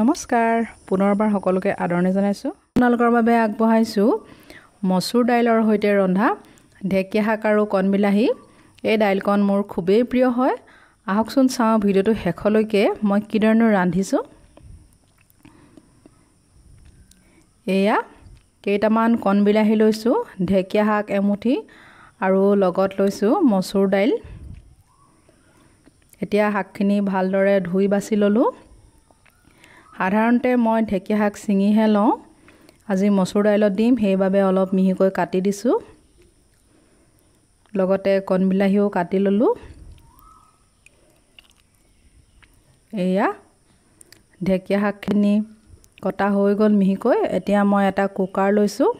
নমস্কাৰ পুনৰবাৰ সকলোকে আদৰণি জনাইছোঁ আপোনালোকৰ বাবে আগবঢ়াইছোঁ মচুৰ দাইলৰ সৈতে ৰন্ধা ঢেকীয়া শাক আৰু কণবিলাহী এই দাইলকণ মোৰ খুবেই প্ৰিয় হয় আহকচোন চাওঁ ভিডিঅ'টো শেষলৈকে মই কি ধৰণে ৰান্ধিছোঁ এয়া কেইটামান কণবিলাহী লৈছোঁ ঢেকীয়া শাক এমুঠি আৰু লগত লৈছোঁ মচুৰ দাইল এতিয়া শাকখিনি ভালদৰে ধুই বাচি ল'লোঁ সাধাৰণতে মই ঢেঁকীয়া শাক ছিঙিহে লওঁ আজি মচুৰ দাইলত দিম সেইবাবে অলপ মিহিকৈ কাটি দিছোঁ লগতে কণবিলাহীও কাটি ল'লোঁ এয়া ঢেঁকীয়া শাকখিনি কটা হৈ গ'ল মিহিকৈ এতিয়া মই এটা কুকাৰ লৈছোঁ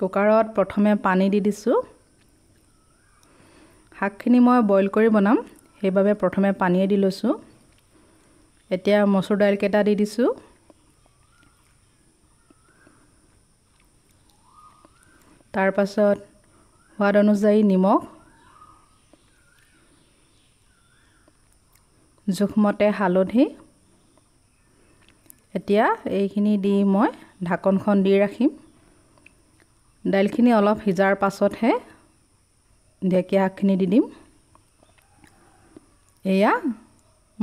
কুকাৰত প্ৰথমে পানী দি দিছোঁ শাকখিনি মই বইল কৰি বনাম সেইবাবে প্ৰথমে পানীয়ে দি লৈছোঁ এতিয়া মচুৰ দাইলকেইটা দি দিছোঁ তাৰপাছত সোৱাদ অনুযায়ী নিমখ জোখমতে হালধি এতিয়া এইখিনি দি মই ঢাকনখন দি ৰাখিম দাইলখিনি অলপ সিজাৰ পাছতহে ঢেকীয়া শাকখিনি দি দিম এয়া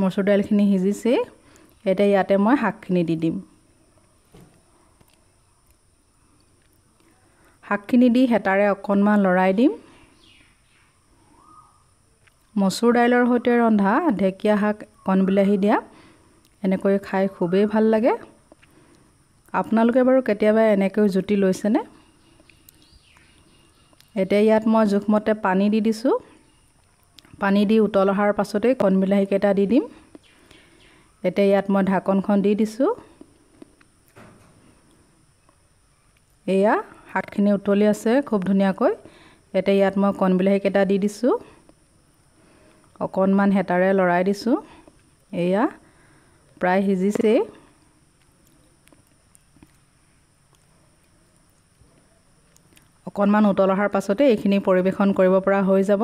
মচুৰ দাইলখিনি সিজিছে এতিয়া ইয়াতে মই শাকখিনি দি দিম শাকখিনি দি হেতাৰে অকণমান লৰাই দিম মচুৰ দাইলৰ সৈতে ৰন্ধা ঢেকীয়া শাক কণবিলাহী দিয়া এনেকৈ খাই খুবেই ভাল লাগে আপোনালোকে বাৰু কেতিয়াবা এনেকৈ জুতি লৈছেনে এতিয়া ইয়াত মই জোখমতে পানী দি দিছোঁ পানী দি উতল অহাৰ পাছতেই কণবিলাহীকেইটা দি দিম এতিয়া ইয়াত মই ঢাকনখন দি দিছোঁ এয়া শাকখিনি উতলি আছে খুব ধুনীয়াকৈ এতিয়া ইয়াত মই কণবিলাহীকেইটা দি দিছোঁ অকণমান হেতাৰে লৰাই দিছোঁ এয়া প্ৰায় সিজিছেই অকণমান উতল অহাৰ পাছতে এইখিনি পৰিৱেশন কৰিব পৰা হৈ যাব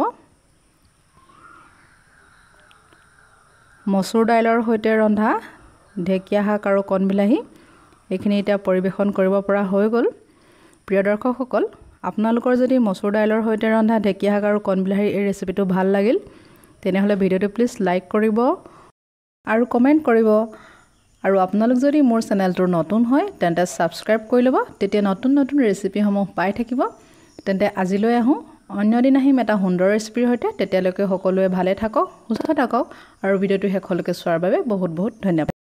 মচুৰ দাইলৰ সৈতে ৰন্ধা ঢেকীয়া শাক আৰু কণবিলাহী এইখিনি এতিয়া পৰিৱেশন কৰিব পৰা হৈ গ'ল প্ৰিয় দৰ্শকসকল আপোনালোকৰ যদি মচুৰ দাইলৰ সৈতে ৰন্ধা ঢেকীয়া শাক আৰু কণবিলাহীৰ এই ৰেচিপিটো ভাল লাগিল তেনেহ'লে ভিডিঅ'টো প্লিজ লাইক কৰিব আৰু কমেণ্ট কৰিব আৰু আপোনালোক যদি মোৰ চেনেলটো নতুন হয় তেন্তে ছাবস্ক্ৰাইব কৰি ল'ব তেতিয়া নতুন নতুন ৰেচিপিসমূহ পাই থাকিব তেন্তে আজিলৈ আহোঁ অন্য দিন আহিম এটা সুন্দৰ ৰেচিপিৰ সৈতে তেতিয়ালৈকে সকলোৱে ভালে থাকক সুস্থ থাকক আৰু ভিডিঅ'টো শেষলৈকে চোৱাৰ বাবে বহুত বহুত ধন্যবাদ